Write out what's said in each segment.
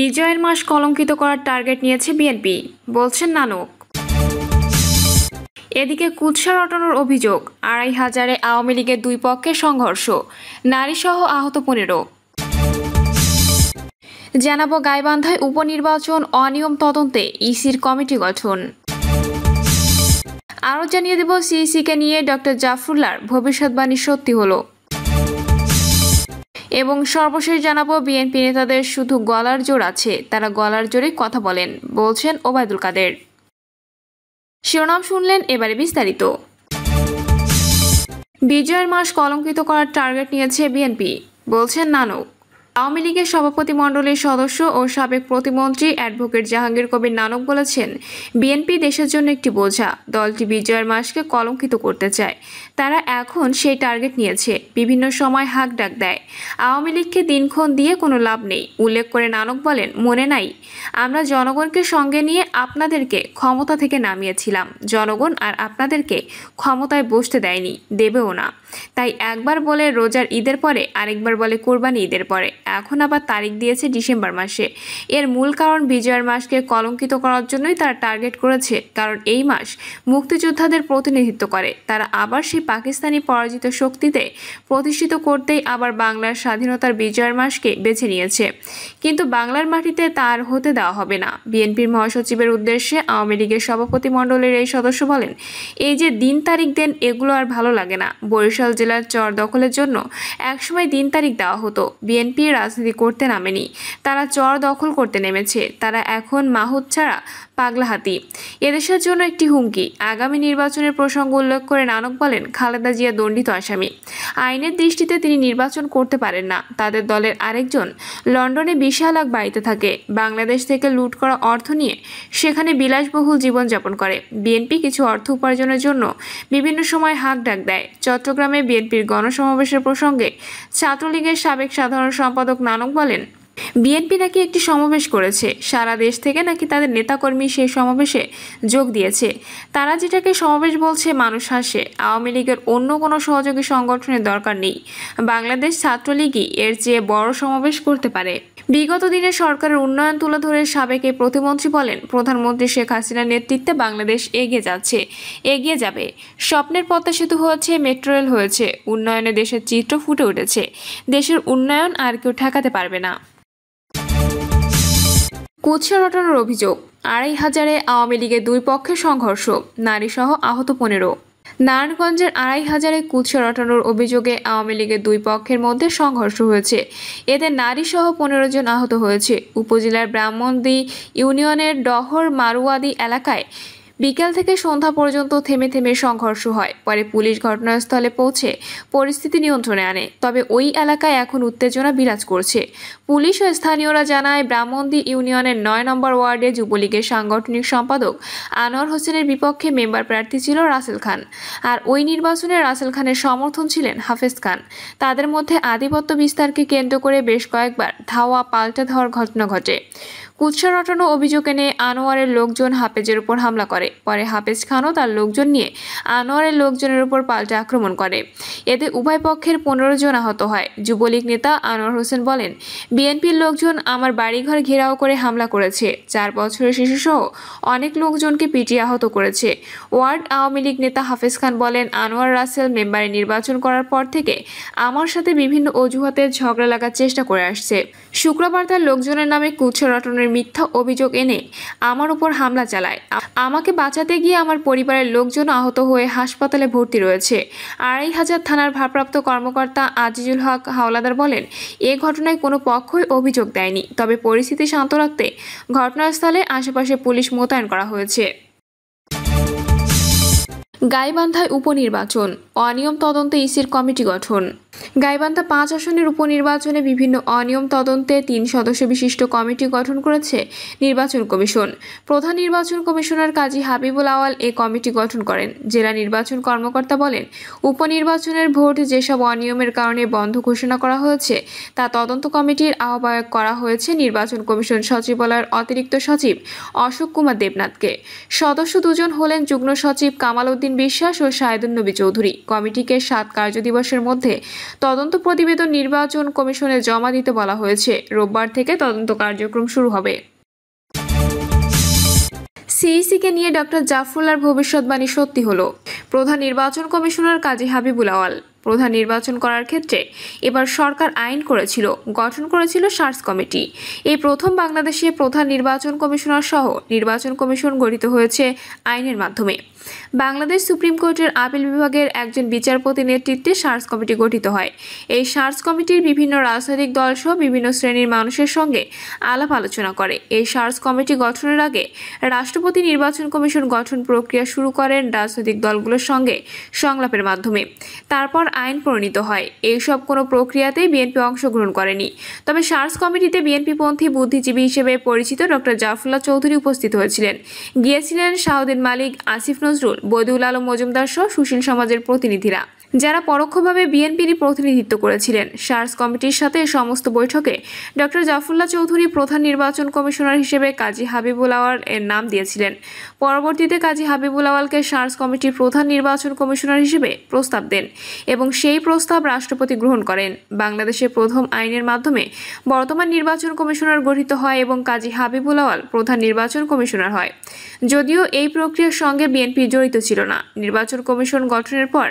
বিজয়ের মাস কলঙ্কিত করার টার্গেট নিয়েছে বিএনপি বলছেন নানক এদিকে কুৎসা রটানোর অভিযোগ আড়াই হাজারে আওয়ামী লীগের দুই পক্ষের সংঘর্ষ নারীসহ আহত পনেরো জানাবো গাইবান্ধায় উপনির্বাচন অনিয়ম তদন্তে ইসির কমিটি গঠন আরও জানিয়ে দেব সিইসিকে নিয়ে ডক্টর জাফরুল্লার ভবিষ্যৎবাণী সত্যি হলো এবং সর্বশেষ জানাবো বিএনপি নেতাদের শুধু গলার জোর আছে তারা গলার জোরে কথা বলেন বলছেন ওবায়দুল কাদের শিরোনাম শুনলেন এবারে বিস্তারিত বিজয়ের মাস কলঙ্কিত করার টার্গেট নিয়েছে বিএনপি বলছেন নানক আওয়ামী লীগের সভাপতিমণ্ডলীর সদস্য ও সাবেক প্রতিমন্ত্রী অ্যাডভোকেট জাহাঙ্গীর কবির নানক বলেছেন বিএনপি দেশের জন্য একটি বোঝা দলটি বিজয়ের মাসকে কলঙ্কিত করতে চায় তারা এখন সেই টার্গেট নিয়েছে বিভিন্ন সময় হাক ডাক দেয় আওয়ামী লীগকে দিনক্ষণ দিয়ে কোনো লাভ নেই উল্লেখ করে নানক বলেন মনে নাই আমরা জনগণকে সঙ্গে নিয়ে আপনাদেরকে ক্ষমতা থেকে নামিয়েছিলাম জনগণ আর আপনাদেরকে ক্ষমতায় বসতে দেয়নি দেবেও না তাই একবার বলে রোজার ঈদের পরে আরেকবার বলে কোরবানি ঈদের পরে এখন আবার তারিখ দিয়েছে ডিসেম্বর মাসে এর মূল কারণ বিজয়ের মাসকে কলঙ্কিত করার জন্যই তারা টার্গেট করেছে কারণ এই মাস মুক্তিযোদ্ধাদের প্রতিনিধিত্ব করে তারা আবার সেই পাকিস্তানি পরাজিত শক্তিতে প্রতিষ্ঠিত করতেই আবার বাংলার স্বাধীনতার বিজয়ের মাসকে বেছে নিয়েছে কিন্তু বাংলার মাটিতে তার হতে দেওয়া হবে না বিএনপির মহাসচিবের উদ্দেশ্যে আওয়ামী লীগের সভাপতিমণ্ডলের এই সদস্য বলেন এই যে দিন তারিখ দেন এগুলো আর ভালো লাগে না বরিশাল বরিশাল জেলার চর দখলের জন্য একসময় দিন তারিখ দেওয়া হতো বিএনপি রাজনীতি করতে নামেনি তারা চর দখল করতে নেমেছে তারা এখন মাহুদ ছাড়া পাগলা হাতি এদেশের জন্য একটি হুমকি আগামী নির্বাচনের প্রসঙ্গ উল্লেখ করে নানক বলেন খালেদা জিয়া দণ্ডিত আসামি আইনের দৃষ্টিতে তিনি নির্বাচন করতে পারেন না তাদের দলের আরেকজন লন্ডনে বিশাল এক বাড়িতে থাকে বাংলাদেশ থেকে লুট করা অর্থ নিয়ে সেখানে বিলাসবহুল জীবনযাপন করে বিএনপি কিছু অর্থ উপার্জনের জন্য বিভিন্ন সময় হাঁক ডাক দেয় চট্টগ্রামে বিএনপির গণসমাবেশের প্রসঙ্গে ছাত্রলীগের সাবেক সাধারণ সম্পাদক নানক বলেন বিএনপি নাকি একটি সমাবেশ করেছে সারা দেশ থেকে নাকি তাদের নেতাকর্মী সেই সমাবেশে যোগ দিয়েছে তারা যেটাকে সমাবেশ বলছে মানুষ হাসে আওয়ামী লীগের অন্য কোনো সহযোগী সংগঠনের দরকার নেই বাংলাদেশ ছাত্রলীগই এর চেয়ে বড় সমাবেশ করতে পারে বিগত দিনে সরকারের উন্নয়ন তুলে ধরে সাবেক এই প্রতিমন্ত্রী বলেন প্রধানমন্ত্রী শেখ হাসিনার নেতৃত্বে বাংলাদেশ এগিয়ে যাচ্ছে এগিয়ে যাবে স্বপ্নের পদ্মা সেতু হয়েছে মেট্রো রেল হয়েছে উন্নয়নে দেশের চিত্র ফুটে উঠেছে দেশের উন্নয়ন আর কেউ ঠেকাতে পারবে না কুৎসা রটানোর অভিযোগ আড়াই হাজারে আওয়ামী লীগের দুই পক্ষের সংঘর্ষ নারীসহ আহত পনেরো নারায়ণগঞ্জের আড়াই হাজারে কুৎসা রটানোর অভিযোগে আওয়ামী লীগের দুই পক্ষের মধ্যে সংঘর্ষ হয়েছে এতে নারীসহ পনেরো জন আহত হয়েছে উপজেলার ব্রাহ্মণদী ইউনিয়নের ডহর মারুয়াদি এলাকায় বিকাল থেকে সন্ধ্যা পর্যন্ত থেমে থেমে সংঘর্ষ হয় পরে পুলিশ ঘটনাস্থলে পৌঁছে পরিস্থিতি নিয়ন্ত্রণে আনে তবে ওই এলাকায় এখন উত্তেজনা বিরাজ করছে পুলিশ ও স্থানীয়রা জানায় ব্রাহ্মণদী ইউনিয়নের নয় নম্বর ওয়ার্ডে যুবলীগের সাংগঠনিক সম্পাদক আনোয়ার হোসেনের বিপক্ষে মেম্বার প্রার্থী ছিল রাসেল খান আর ওই নির্বাচনে রাসেল খানের সমর্থন ছিলেন হাফেজ খান তাদের মধ্যে আধিপত্য বিস্তারকে কেন্দ্র করে বেশ কয়েকবার ধাওয়া পাল্টে ধাওয়ার ঘটনা ঘটে কুৎসা রটানো অভিযোগ এনে আনোয়ারের লোকজন হাফেজের উপর হামলা করে পরে হাফেজ খানও তার লোকজন নিয়ে আনোয়ারের লোকজনের উপর পাল্টা আক্রমণ করে এতে উভয় পক্ষের পনেরো জন আহত হয় যুবলীগ নেতা আনোয়ার হোসেন বলেন বিএনপির লোকজন আমার বাড়িঘর ঘেরাও করে হামলা করেছে চার বছরের শিশুসহ অনেক লোকজনকে পিটি আহত করেছে ওয়ার্ড আওয়ামী লীগ নেতা হাফেজ খান বলেন আনোয়ার রাসেল মেম্বারে নির্বাচন করার পর থেকে আমার সাথে বিভিন্ন অজুহাতে ঝগড়া লাগার চেষ্টা করে আসছে শুক্রবার তার লোকজনের নামে কুচ্ছ রটনের মিথ্যা অভিযোগ এনে আমার উপর হামলা চালায় আমাকে বাঁচাতে গিয়ে আমার পরিবারের লোকজন আহত হয়ে হাসপাতালে ভর্তি রয়েছে আড়াই হাজার থানার ভারপ্রাপ্ত কর্মকর্তা আজিজুল হক হাওলাদার বলেন এ ঘটনায় কোনো পক্ষই অভিযোগ দেয়নি তবে পরিস্থিতি শান্ত রাখতে ঘটনাস্থলে আশেপাশে পুলিশ মোতায়েন করা হয়েছে গাইবান্ধায় উপনির্বাচন অনিয়ম তদন্তে ইসির কমিটি গঠন গাইবান্ধা পাঁচ আসনের উপনির্বাচনে বিভিন্ন অনিয়ম তদন্তে তিন সদস্য বিশিষ্ট কমিটি গঠন করেছে নির্বাচন কমিশন প্রধান নির্বাচন কমিশনার কাজী হাবিবুল আওয়াল এ কমিটি গঠন করেন জেলা নির্বাচন কর্মকর্তা বলেন উপনির্বাচনের ভোট যেসব অনিয়মের কারণে বন্ধ ঘোষণা করা হয়েছে তা তদন্ত কমিটির আহ্বায়ক করা হয়েছে নির্বাচন কমিশন সচিবালয়ের অতিরিক্ত সচিব অশোক কুমার দেবনাথকে সদস্য দুজন হলেন যুগ্ম সচিব কামাল উদ্দিন বিশ্বাস ও সায়দুল নবী চৌধুরী কমিটিকে সাত কার্যদিবসের মধ্যে তদন্ত প্রতিবেদন নির্বাচন কমিশনে জমা দিতে বলা হয়েছে রোববার থেকে তদন্ত কার্যক্রম শুরু হবে সিইসিকে নিয়ে ডক্টর জাফরুল্লার ভবিষ্যৎবাণী সত্যি হলো প্রধান নির্বাচন কমিশনার কাজী হাবিবুল আওয়াল প্রধান নির্বাচন করার ক্ষেত্রে এবার সরকার আইন করেছিল গঠন করেছিল সার্চ কমিটি এই প্রথম বাংলাদেশে প্রধান নির্বাচন কমিশনার সহ নির্বাচন কমিশন গঠিত হয়েছে আইনের মাধ্যমে বাংলাদেশ সুপ্রিম কোর্টের আপিল বিভাগের একজন বিচারপতি নেতৃত্বে সার্চ কমিটি গঠিত হয় এই সার্চ কমিটির বিভিন্ন রাজনৈতিক দল সহ বিভিন্ন শ্রেণীর মানুষের সঙ্গে আলাপ আলোচনা করে এই সার্চ কমিটি গঠনের আগে রাষ্ট্রপতি নির্বাচন কমিশন গঠন প্রক্রিয়া শুরু করেন রাজনৈতিক দলগুলোর সঙ্গে সংলাপের মাধ্যমে তারপর আইন প্রণীত হয় এইসব কোনো প্রক্রিয়াতেই বিএনপি অংশগ্রহণ করেনি তবে সার্স কমিটিতে বিএনপিপন্থী বুদ্ধিজীবী হিসেবে পরিচিত ডক্টর জাফরুল্লাহ চৌধুরী উপস্থিত হয়েছিলেন গিয়েছিলেন শাহদিন মালিক আসিফ নজরুল বৈদুল আলম মজুমদার সহ সুশীল সমাজের প্রতিনিধিরা যারা পরোক্ষভাবে বিএনপির প্রতিনিধিত্ব করেছিলেন সার্স কমিটির সাথে সমস্ত বৈঠকে ড জাফুল্লাহ চৌধুরী প্রধান নির্বাচন কমিশনার হিসেবে কাজী হাবিবুল আওয়াল এর নাম দিয়েছিলেন পরবর্তীতে কাজী হাবিবুল আওয়ালকে সার্স কমিটির প্রধান নির্বাচন কমিশনার হিসেবে প্রস্তাব দেন এবং সেই প্রস্তাব রাষ্ট্রপতি গ্রহণ করেন বাংলাদেশের প্রথম আইনের মাধ্যমে বর্তমান নির্বাচন কমিশনার গঠিত হয় এবং কাজী হাবিবুল আওয়াল প্রধান নির্বাচন কমিশনার হয় যদিও এই প্রক্রিয়ার সঙ্গে বিএনপি জড়িত ছিল না নির্বাচন কমিশন গঠনের পর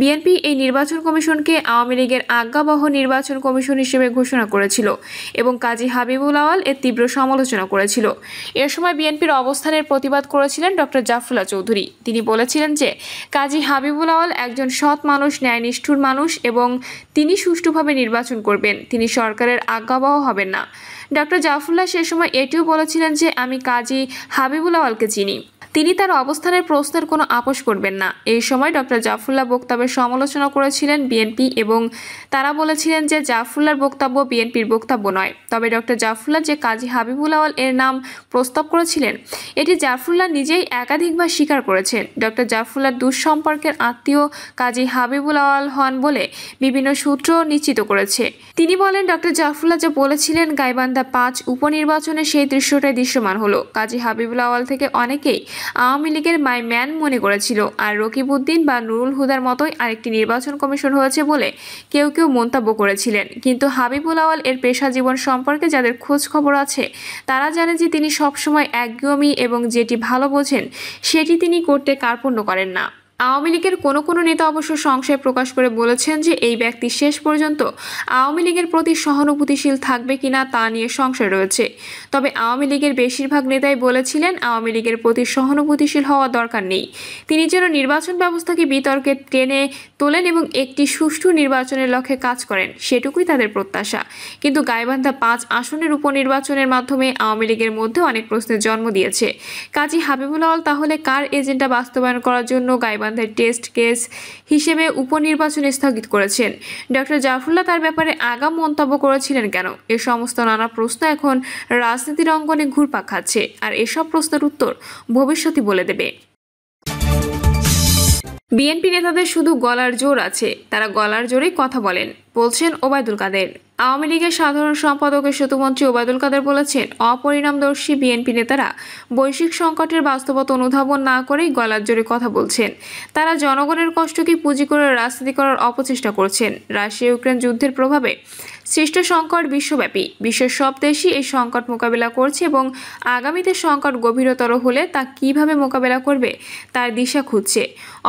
বিএনপি বিএনপি এই নির্বাচন কমিশনকে আওয়ামী লীগের আজ্ঞাবহ নির্বাচন কমিশন হিসেবে ঘোষণা করেছিল এবং কাজী হাবিবুল আওয়াল এর তীব্র সমালোচনা করেছিল এ সময় বিএনপির অবস্থানের প্রতিবাদ করেছিলেন ডক্টর জাফরুল্লাহ চৌধুরী তিনি বলেছিলেন যে কাজী হাবিবুল আওয়াল একজন সৎ মানুষ ন্যায়নিষ্ঠুর মানুষ এবং তিনি সুষ্ঠুভাবে নির্বাচন করবেন তিনি সরকারের আজ্ঞাবহ হবেন না ডক্টর জাফরুল্লাহ সে সময় এটিও বলেছিলেন যে আমি কাজী হাবিবুল আওয়ালকে চিনি তিনি তার অবস্থানের প্রশ্নের কোনো আপোষ করবেন না এই সময় ডক্টর জাফরুল্লাহ বক্তব্যের সমালোচনা করেছিলেন বিএনপি এবং তারা বলেছিলেন যে জাফরুল্লার বক্তব্য বিএনপির বক্তব্য নয় তবে ডক্টর জাফরুল্লাহ যে কাজী হাবিবুল আওয়াল এর নাম প্রস্তাব করেছিলেন এটি জাফরুল্লাহ নিজেই একাধিকবার স্বীকার করেছেন ডক্টর জাফরুল্লাহ দুঃসম্পর্কের আত্মীয় কাজী হাবিবুল আওয়াল হন বলে বিভিন্ন সূত্র নিশ্চিত করেছে তিনি বলেন ডক্টর জাফরুল্লাহ যে বলেছিলেন গাইবান্ধা পাঁচ উপনির্বাচনে সেই দৃশ্যটাই দৃশ্যমান হলো কাজী হাবিবুল আওয়াল থেকে অনেকেই আওয়ামী লীগের মাই ম্যান মনে করেছিল আর রকিবউদ্দিন বা নুরুল হুদার মতোই আরেকটি নির্বাচন কমিশন হয়েছে বলে কেউ কেউ মন্তব্য করেছিলেন কিন্তু হাবিবুল আওয়াল এর পেশা জীবন সম্পর্কে যাদের খোঁজ খবর আছে তারা জানে যে তিনি সবসময় একগুয়মি এবং যেটি ভালো বোঝেন সেটি তিনি করতে কার্পণ্য করেন না আওয়ামী লীগের কোনো কোনো নেতা অবশ্য সংশয় প্রকাশ করে বলেছেন যে এই ব্যক্তি শেষ পর্যন্ত আওয়ামী লীগের প্রতি সহানুভূতিশীল থাকবে কিনা তা নিয়ে সংশয় রয়েছে তবে আওয়ামী লীগের বেশিরভাগ নেতাই বলেছিলেন আওয়ামী লীগের প্রতি সহানুভূতিশীল হওয়া দরকার নেই তিনি যেন নির্বাচন ব্যবস্থাকে বিতর্কে টেনে তোলেন এবং একটি সুষ্ঠু নির্বাচনের লক্ষ্যে কাজ করেন সেটুকুই তাদের প্রত্যাশা কিন্তু গাইবান্ধা পাঁচ আসনের উপনির্বাচনের মাধ্যমে আওয়ামী লীগের মধ্যে অনেক প্রশ্নের জন্ম দিয়েছে কাজী হাবিবুল আল তাহলে কার এজেন্ডা বাস্তবায়ন করার জন্য গাইবান্ধা বন্দ্যোপাধ্যায় টেস্ট কেস হিসেবে উপনির্বাচন স্থগিত করেছেন ডক্টর জাফরুল্লাহ তার ব্যাপারে আগাম মন্তব্য করেছিলেন কেন এ সমস্ত নানা প্রশ্ন এখন রাজনীতির অঙ্গনে ঘুরপাক খাচ্ছে আর এসব প্রশ্নের উত্তর ভবিষ্যতই বলে দেবে বিএনপি নেতাদের শুধু গলার জোর আছে তারা গলার জোরেই কথা বলেন বলছেন ওবায়দুল কাদের আওয়ামী লীগের সাধারণ সম্পাদকের সেতুমন্ত্রী ওবায়দুল কাদের বলেছেন অপরিণামদর্শী বিএনপি নেতারা বৈশ্বিক সংকটের বাস্তবতা অনুধাবন না করেই গলার জোরে কথা বলছেন তারা জনগণের কষ্টকে পুঁজি করে রাজনীতি করার অপচেষ্টা করছেন রাশিয়া ইউক্রেন যুদ্ধের প্রভাবে সৃষ্ট সংকট বিশ্বব্যাপী বিশ্বের সব দেশই এই সংকট মোকাবেলা করছে এবং আগামীতে সংকট গভীরতর হলে তা কিভাবে মোকাবেলা করবে তার দিশা খুঁজছে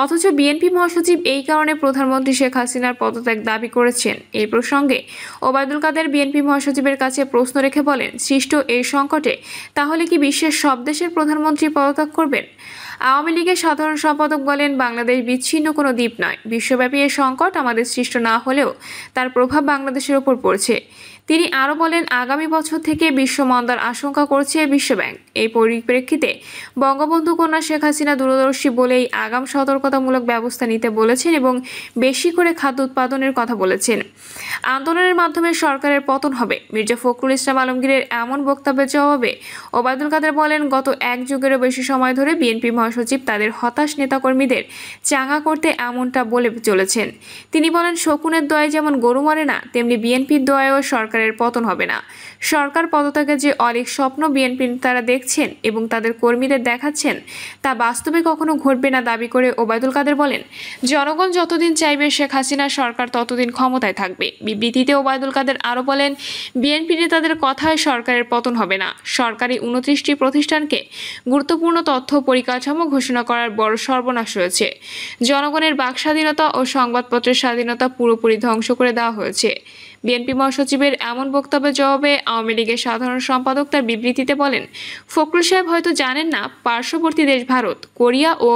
অথচ বিএনপি মহাসচিব এই কারণে প্রধানমন্ত্রী শেখ হাসিনার পদত্যাগ দাবি করেছেন এই প্রসঙ্গে ওবায়দুল কাদের বিএনপি মহাসচিবের কাছে প্রশ্ন রেখে বলেন সৃষ্ট এই সংকটে তাহলে কি বিশ্বের সব দেশের প্রধানমন্ত্রী পদত্যাগ করবেন আওয়ামী লীগের সাধারণ সম্পাদক বলেন বাংলাদেশ বিচ্ছিন্ন কোনো দ্বীপ নয় বিশ্বব্যাপী এই সংকট আমাদের সৃষ্ট না হলেও তার প্রভাব বাংলাদেশের ওপর করছে তিনি আরও বলেন আগামী বছর থেকে বিশ্বমন্দার আশঙ্কা করছে বিশ্বব্যাংক এই পরিপ্রেক্ষিতে বঙ্গবন্ধু কন্যা শেখ হাসিনা দূরদর্শী বলেই আগাম সতর্কতামূলক ব্যবস্থা নিতে বলেছেন এবং বেশি করে খাদ্য উৎপাদনের কথা বলেছেন আন্দোলনের মাধ্যমে সরকারের পতন হবে মির্জা ফখরুল ইসলাম আলমগীরের এমন বক্তব্যের জবাবে ওবায়দুল কাদের বলেন গত এক যুগেরও বেশি সময় ধরে বিএনপি মহাসচিব তাদের হতাশ নেতাকর্মীদের চাঙা করতে এমনটা বলে চলেছেন তিনি বলেন শকুনের দয়ে যেমন গরু মরে না তেমনি বিএনপির দয়েও সরকার সরকারের পতন হবে না সরকার পদত্যাগের যে অনেক স্বপ্ন বিএনপি তারা দেখছেন এবং তাদের কর্মীদের দেখাচ্ছেন তা বাস্তবে কখনো ঘটবে না দাবি করে ওবায়দুল কাদের বলেন জনগণ যতদিন চাইবে শেখ হাসিনা সরকার ততদিন ক্ষমতায় থাকবে বিবৃতিতে ওবায়দুল কাদের আরও বলেন বিএনপি নেতাদের কথায় সরকারের পতন হবে না সরকারি উনত্রিশটি প্রতিষ্ঠানকে গুরুত্বপূর্ণ তথ্য পরিকাঠামো ঘোষণা করার বড় সর্বনাশ হয়েছে জনগণের বাক স্বাধীনতা ও সংবাদপত্রের স্বাধীনতা পুরোপুরি ধ্বংস করে দেওয়া হয়েছে বিএনপি মহাসচিবের এমন বক্তব্যের জবাবে আওয়ামী লীগের সাধারণ সম্পাদক তার বিবৃতিতে বলেন ফখরুল সাহেব হয়তো জানেন না পার্শ্ববর্তী দেশ ভারত কোরিয়া ও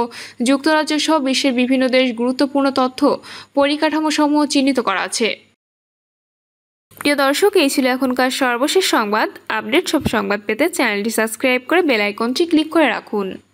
যুক্তরাজ্য সহ বিশ্বের বিভিন্ন দেশ গুরুত্বপূর্ণ তথ্য পরিকাঠামো সমূহ চিহ্নিত করা আছে প্রিয় দর্শক এই ছিল এখনকার সর্বশেষ সংবাদ আপডেট সব সংবাদ পেতে চ্যানেলটি সাবস্ক্রাইব করে বেলাইকনটি ক্লিক করে রাখুন